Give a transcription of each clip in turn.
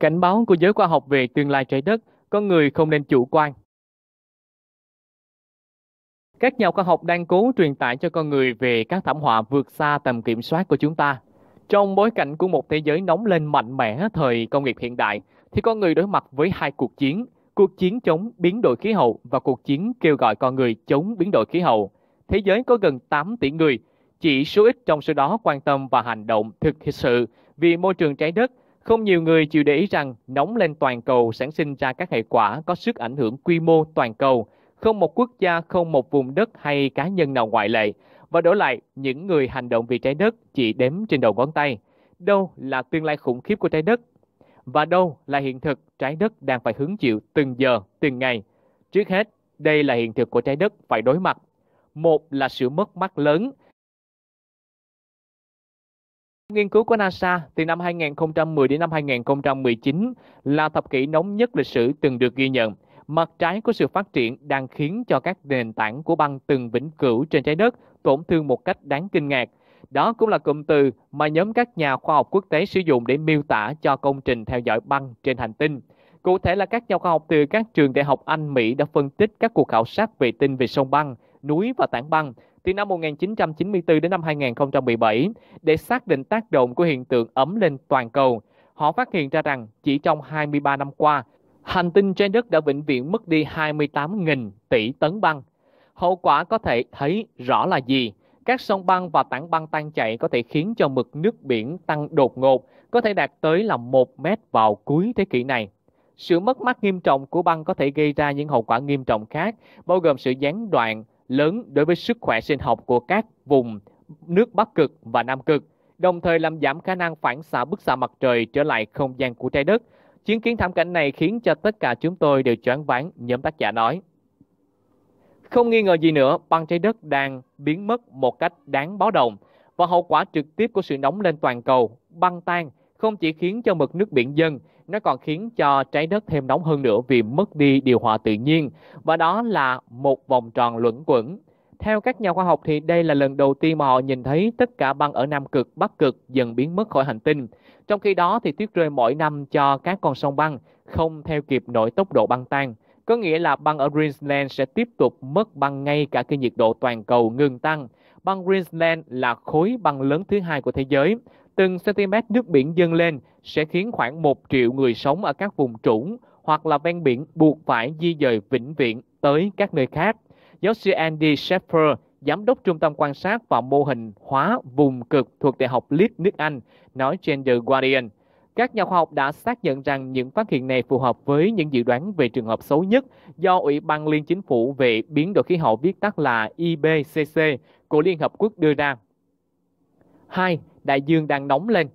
cảnh báo của giới khoa học về tương lai trái đất, con người không nên chủ quan. Các nhà khoa học đang cố truyền tải cho con người về các thảm họa vượt xa tầm kiểm soát của chúng ta. Trong bối cảnh của một thế giới nóng lên mạnh mẽ thời công nghiệp hiện đại, thì con người đối mặt với hai cuộc chiến, cuộc chiến chống biến đổi khí hậu và cuộc chiến kêu gọi con người chống biến đổi khí hậu. Thế giới có gần 8 tỷ người, chỉ số ít trong số đó quan tâm và hành động thực sự vì môi trường trái đất – không nhiều người chịu để ý rằng nóng lên toàn cầu sản sinh ra các hệ quả có sức ảnh hưởng quy mô toàn cầu, không một quốc gia, không một vùng đất hay cá nhân nào ngoại lệ. Và đổi lại, những người hành động vì trái đất chỉ đếm trên đầu ngón tay. Đâu là tương lai khủng khiếp của trái đất? Và đâu là hiện thực trái đất đang phải hứng chịu từng giờ, từng ngày? Trước hết, đây là hiện thực của trái đất phải đối mặt. Một là sự mất mát lớn, Nghiên cứu của NASA từ năm 2010 đến năm 2019 là thập kỷ nóng nhất lịch sử từng được ghi nhận. Mặt trái của sự phát triển đang khiến cho các nền tảng của băng từng vĩnh cửu trên trái đất tổn thương một cách đáng kinh ngạc. Đó cũng là cụm từ mà nhóm các nhà khoa học quốc tế sử dụng để miêu tả cho công trình theo dõi băng trên hành tinh. Cụ thể là các nhà khoa học từ các trường đại học Anh, Mỹ đã phân tích các cuộc khảo sát vệ tinh về sông băng, núi và tảng băng từ năm 1994 đến năm 2017 để xác định tác động của hiện tượng ấm lên toàn cầu. Họ phát hiện ra rằng chỉ trong 23 năm qua, hành tinh trên đất đã vĩnh viễn mất đi 28.000 tỷ tấn băng. Hậu quả có thể thấy rõ là gì? Các sông băng và tảng băng tan chảy có thể khiến cho mực nước biển tăng đột ngột, có thể đạt tới là 1 mét vào cuối thế kỷ này. Sự mất mát nghiêm trọng của băng có thể gây ra những hậu quả nghiêm trọng khác, bao gồm sự gián đoạn lớn đối với sức khỏe sinh học của các vùng nước Bắc Cực và Nam Cực, đồng thời làm giảm khả năng phản xạ bức xạ mặt trời trở lại không gian của trái đất. Chứng kiến thảm cảnh này khiến cho tất cả chúng tôi đều choáng váng, nhóm tác giả nói. Không nghi ngờ gì nữa, băng trái đất đang biến mất một cách đáng báo động và hậu quả trực tiếp của sự nóng lên toàn cầu, băng tan không chỉ khiến cho mực nước biển dâng nó còn khiến cho trái đất thêm nóng hơn nữa vì mất đi điều hòa tự nhiên và đó là một vòng tròn luẩn quẩn. Theo các nhà khoa học thì đây là lần đầu tiên mà họ nhìn thấy tất cả băng ở Nam Cực, Bắc Cực dần biến mất khỏi hành tinh. Trong khi đó thì tuyết rơi mỗi năm cho các con sông băng không theo kịp nổi tốc độ băng tan. Có nghĩa là băng ở Greenland sẽ tiếp tục mất băng ngay cả khi nhiệt độ toàn cầu ngừng tăng. Băng Greenland là khối băng lớn thứ hai của thế giới từng cm nước biển dâng lên sẽ khiến khoảng 1 triệu người sống ở các vùng trũng hoặc là ven biển buộc phải di dời vĩnh viễn tới các nơi khác. Giáo sư Andy Shepard, giám đốc trung tâm quan sát và mô hình hóa vùng cực thuộc Đại học Leeds nước Anh, nói trên The Guardian. Các nhà khoa học đã xác nhận rằng những phát hiện này phù hợp với những dự đoán về trường hợp xấu nhất do Ủy ban Liên Chính phủ về biến đổi khí hậu viết tắt là IPCC của Liên Hợp Quốc đưa ra. 2 đại dương đang nóng lên.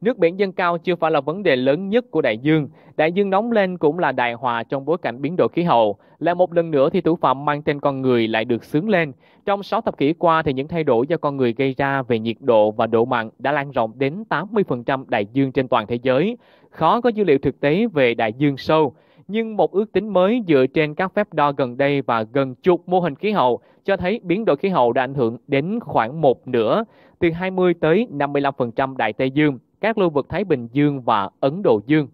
Nước biển dâng cao chưa phải là vấn đề lớn nhất của đại dương. Đại dương nóng lên cũng là đại hòa trong bối cảnh biến đổi khí hậu. Lại một lần nữa thì thủ phạm mang tên con người lại được sướng lên. Trong 6 thập kỷ qua thì những thay đổi do con người gây ra về nhiệt độ và độ mặn đã lan rộng đến 80% đại dương trên toàn thế giới. Khó có dữ liệu thực tế về đại dương sâu nhưng một ước tính mới dựa trên các phép đo gần đây và gần chục mô hình khí hậu cho thấy biến đổi khí hậu đã ảnh hưởng đến khoảng một nửa, từ 20 tới 55% Đại Tây Dương, các lưu vực Thái Bình Dương và Ấn Độ Dương.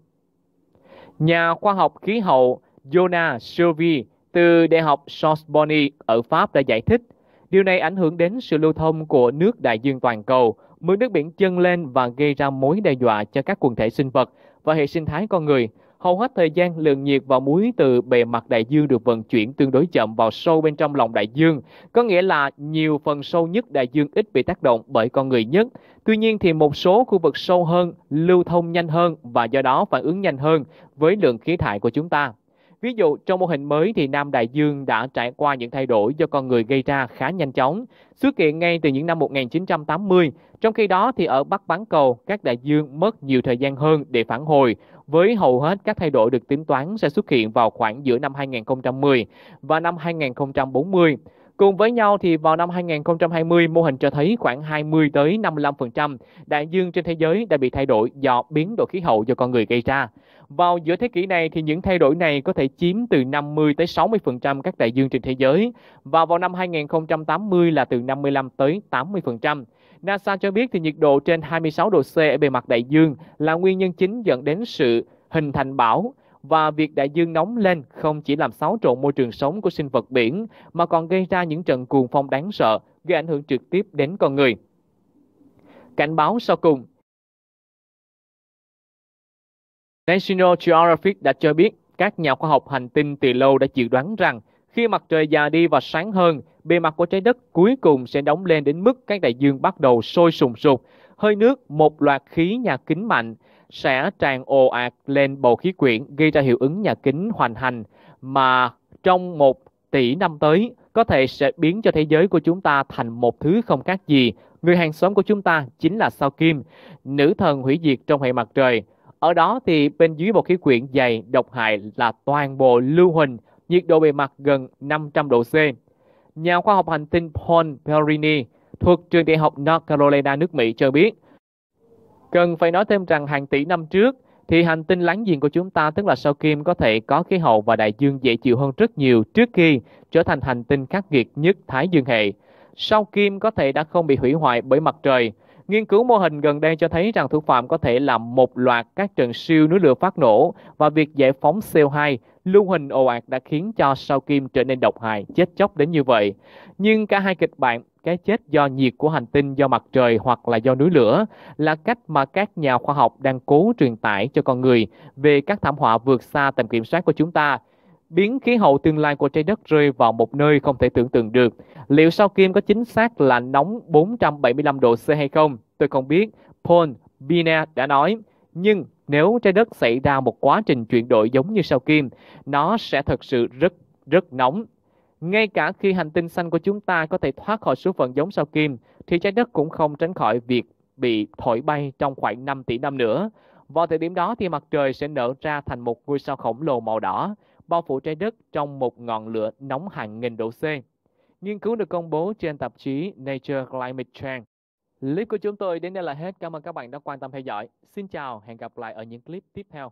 Nhà khoa học khí hậu Jonah Silvi từ Đại học Sorbonne ở Pháp đã giải thích, điều này ảnh hưởng đến sự lưu thông của nước đại dương toàn cầu, mực nước biển chân lên và gây ra mối đe dọa cho các quần thể sinh vật và hệ sinh thái con người, Hầu hết thời gian, lượng nhiệt và muối từ bề mặt đại dương được vận chuyển tương đối chậm vào sâu bên trong lòng đại dương, có nghĩa là nhiều phần sâu nhất đại dương ít bị tác động bởi con người nhất. Tuy nhiên thì một số khu vực sâu hơn lưu thông nhanh hơn và do đó phản ứng nhanh hơn với lượng khí thải của chúng ta. Ví dụ, trong mô hình mới thì Nam Đại Dương đã trải qua những thay đổi do con người gây ra khá nhanh chóng, xuất hiện ngay từ những năm 1980. Trong khi đó thì ở Bắc Bán Cầu, các đại dương mất nhiều thời gian hơn để phản hồi, với hầu hết các thay đổi được tính toán sẽ xuất hiện vào khoảng giữa năm 2010 và năm 2040. Cùng với nhau thì vào năm 2020, mô hình cho thấy khoảng 20 tới 55% đại dương trên thế giới đã bị thay đổi do biến đổi khí hậu do con người gây ra. Vào giữa thế kỷ này thì những thay đổi này có thể chiếm từ 50 tới 60% các đại dương trên thế giới và vào năm 2080 là từ 55 tới 80%. NASA cho biết thì nhiệt độ trên 26 độ C ở bề mặt đại dương là nguyên nhân chính dẫn đến sự hình thành bão và việc đại dương nóng lên không chỉ làm xáo trộn môi trường sống của sinh vật biển mà còn gây ra những trận cuồng phong đáng sợ gây ảnh hưởng trực tiếp đến con người. Cảnh báo sau cùng National Geographic đã cho biết các nhà khoa học hành tinh từ lâu đã dự đoán rằng khi mặt trời già đi và sáng hơn, bề mặt của trái đất cuối cùng sẽ đóng lên đến mức các đại dương bắt đầu sôi sùng sục, hơi nước một loạt khí nhà kính mạnh sẽ tràn ồ ạt lên bầu khí quyển gây ra hiệu ứng nhà kính hoành hành mà trong một tỷ năm tới có thể sẽ biến cho thế giới của chúng ta thành một thứ không khác gì. Người hàng xóm của chúng ta chính là sao kim, nữ thần hủy diệt trong hệ mặt trời. Ở đó thì bên dưới bầu khí quyển dày độc hại là toàn bộ lưu huỳnh, nhiệt độ bề mặt gần 500 độ C. Nhà khoa học hành tinh Paul Perrini thuộc trường đại học North Carolina nước Mỹ cho biết, Cần phải nói thêm rằng hàng tỷ năm trước thì hành tinh láng giềng của chúng ta tức là sao Kim có thể có khí hậu và đại dương dễ chịu hơn rất nhiều trước khi trở thành hành tinh khắc nghiệt nhất Thái Dương hệ. Sao Kim có thể đã không bị hủy hoại bởi mặt trời, Nghiên cứu mô hình gần đây cho thấy rằng thủ phạm có thể làm một loạt các trận siêu núi lửa phát nổ và việc giải phóng CO2 lưu hình ồ ạt đã khiến cho sao kim trở nên độc hại, chết chóc đến như vậy. Nhưng cả hai kịch bản, cái chết do nhiệt của hành tinh do mặt trời hoặc là do núi lửa là cách mà các nhà khoa học đang cố truyền tải cho con người về các thảm họa vượt xa tầm kiểm soát của chúng ta biến khí hậu tương lai của trái đất rơi vào một nơi không thể tưởng tượng được. Liệu sao Kim có chính xác là nóng 475 độ C hay không? Tôi không biết. Paul Bina đã nói. Nhưng nếu trái đất xảy ra một quá trình chuyển đổi giống như sao Kim, nó sẽ thật sự rất rất nóng. Ngay cả khi hành tinh xanh của chúng ta có thể thoát khỏi số phận giống sao Kim, thì trái đất cũng không tránh khỏi việc bị thổi bay trong khoảng 5 tỷ năm nữa. Vào thời điểm đó thì mặt trời sẽ nở ra thành một ngôi sao khổng lồ màu đỏ, bao phủ trái đất trong một ngọn lửa nóng hàng nghìn độ C. Nghiên cứu được công bố trên tạp chí Nature Climate Change. Clip của chúng tôi đến đây là hết. Cảm ơn các bạn đã quan tâm theo dõi. Xin chào, hẹn gặp lại ở những clip tiếp theo.